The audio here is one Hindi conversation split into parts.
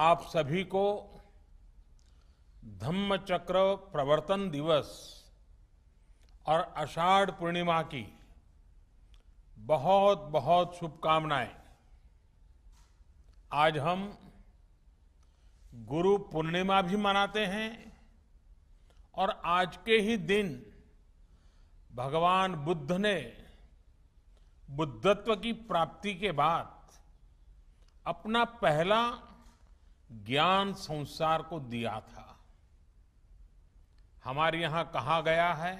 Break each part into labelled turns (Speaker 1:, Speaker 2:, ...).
Speaker 1: आप सभी को धम्मचक्र प्रवर्तन दिवस और अषाढ़ पूर्णिमा की बहुत बहुत शुभकामनाएं आज हम गुरु पूर्णिमा भी मनाते हैं और आज के ही दिन भगवान बुद्ध ने बुद्धत्व की प्राप्ति के बाद अपना पहला ज्ञान संसार को दिया था हमारे यहां कहा गया है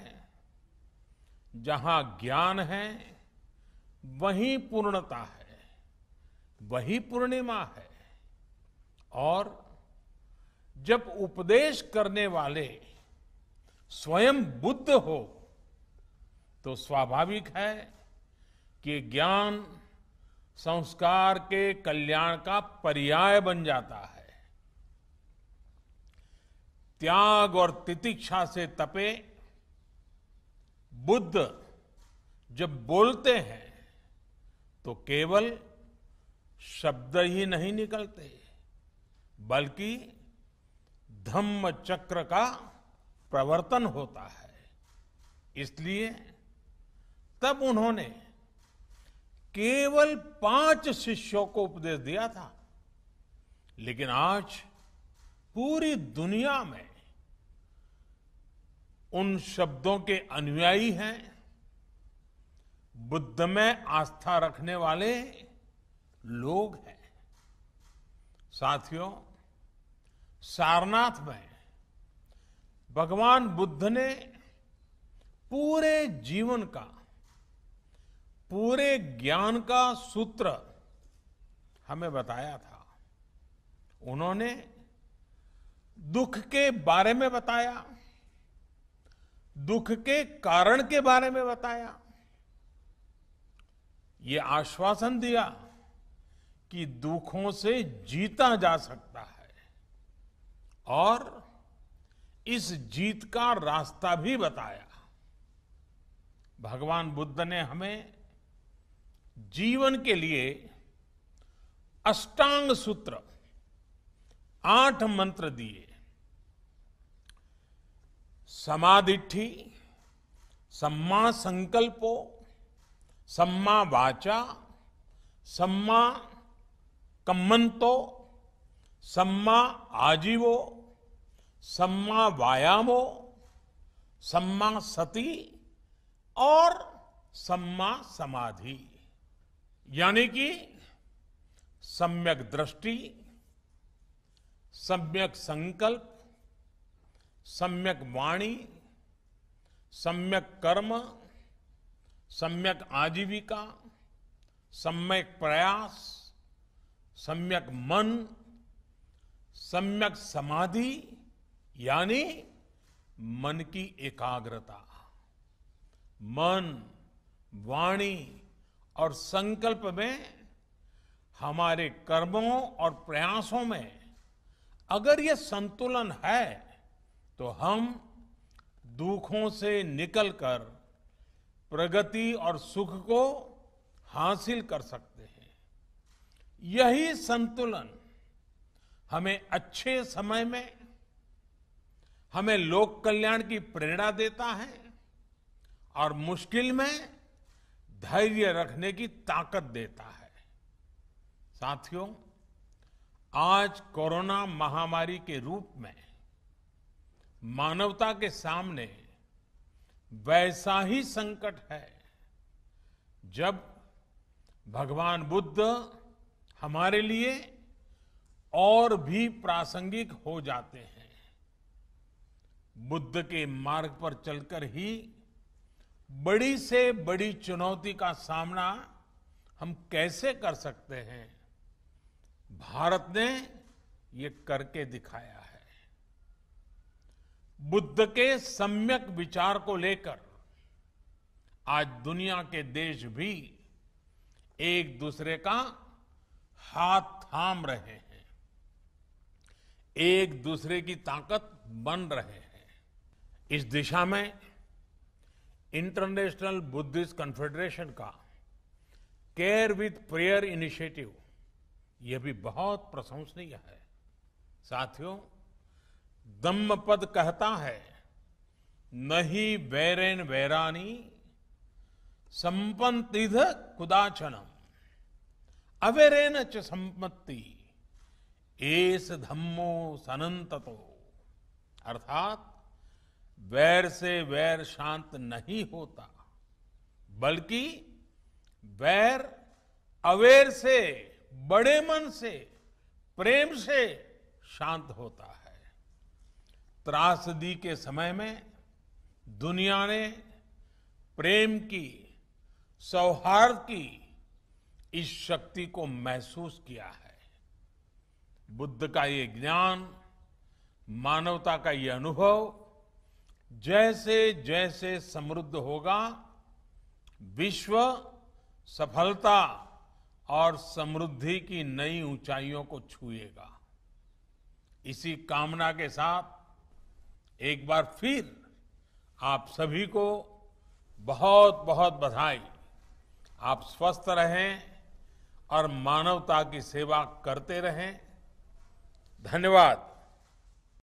Speaker 1: जहां ज्ञान है वहीं पूर्णता है वही पूर्णिमा है और जब उपदेश करने वाले स्वयं बुद्ध हो तो स्वाभाविक है कि ज्ञान संस्कार के कल्याण का पर्याय बन जाता है त्याग और तितिक्षा से तपे बुद्ध जब बोलते हैं तो केवल शब्द ही नहीं निकलते बल्कि धम्म चक्र का प्रवर्तन होता है इसलिए तब उन्होंने केवल पांच शिष्यों को उपदेश दिया था लेकिन आज पूरी दुनिया में उन शब्दों के अनुयायी हैं बुद्ध में आस्था रखने वाले लोग हैं साथियों सारनाथ में भगवान बुद्ध ने पूरे जीवन का पूरे ज्ञान का सूत्र हमें बताया था उन्होंने दुख के बारे में बताया दुख के कारण के बारे में बताया ये आश्वासन दिया कि दुखों से जीता जा सकता है और इस जीत का रास्ता भी बताया भगवान बुद्ध ने हमें जीवन के लिए अष्टांग सूत्र आठ मंत्र दिए समाधिठी सम्मा संकल्पो सम्मा वाचा सम्मा कम्मंतो सम्मा आजीवो सम्मा वायामो सम्मा सती और सम्मा समाधि यानी कि सम्यक दृष्टि सम्यक संकल्प सम्यक वाणी सम्यक कर्म सम्यक आजीविका सम्यक प्रयास सम्यक मन सम्यक समाधि यानी मन की एकाग्रता मन वाणी और संकल्प में हमारे कर्मों और प्रयासों में अगर यह संतुलन है तो हम दुखों से निकलकर प्रगति और सुख को हासिल कर सकते हैं यही संतुलन हमें अच्छे समय में हमें लोक कल्याण की प्रेरणा देता है और मुश्किल में धैर्य रखने की ताकत देता है साथियों आज कोरोना महामारी के रूप में मानवता के सामने वैसा ही संकट है जब भगवान बुद्ध हमारे लिए और भी प्रासंगिक हो जाते हैं बुद्ध के मार्ग पर चलकर ही बड़ी से बड़ी चुनौती का सामना हम कैसे कर सकते हैं भारत ने ये करके दिखाया है बुद्ध के सम्यक विचार को लेकर आज दुनिया के देश भी एक दूसरे का हाथ थाम रहे हैं एक दूसरे की ताकत बन रहे हैं इस दिशा में इंटरनेशनल बुद्धिस्ट कॉन्फेडरेशन का केयर विथ प्रेयर इनिशिएटिव यह भी बहुत प्रशंसनीय है साथियों पद कहता है नहीं वैरेन वैरानी संपन्तिध कुदाचनम अवेरेन च संपत्ति एस धम्मो सनंततो अर्थात वैर से वैर शांत नहीं होता बल्कि वैर अवेर से बड़े मन से प्रेम से शांत होता है त्रासदी के समय में दुनिया ने प्रेम की सौहार्द की इस शक्ति को महसूस किया है बुद्ध का ये ज्ञान मानवता का ये अनुभव जैसे जैसे समृद्ध होगा विश्व सफलता और समृद्धि की नई ऊंचाइयों को छुएगा इसी कामना के साथ एक बार फिर आप सभी को बहुत बहुत बधाई आप स्वस्थ रहें और मानवता की सेवा करते रहें धन्यवाद